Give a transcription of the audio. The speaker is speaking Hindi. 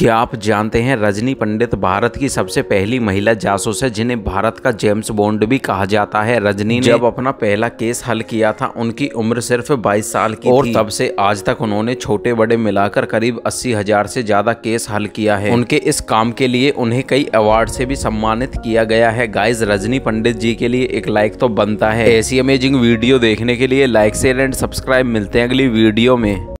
क्या आप जानते हैं रजनी पंडित भारत की सबसे पहली महिला जासूस है जिन्हें भारत का जेम्स बॉन्ड भी कहा जाता है रजनी ने जब अपना पहला केस हल किया था उनकी उम्र सिर्फ 22 साल की और तब से आज तक उन्होंने छोटे बड़े मिलाकर करीब अस्सी हजार से ज्यादा केस हल किया है उनके इस काम के लिए उन्हें कई अवार्ड से भी सम्मानित किया गया है गाइज रजनी पंडित जी के लिए एक लाइक तो बनता है ऐसी अमेजिंग वीडियो देखने के लिए लाइक शेयर एंड सब्सक्राइब मिलते हैं अगली वीडियो में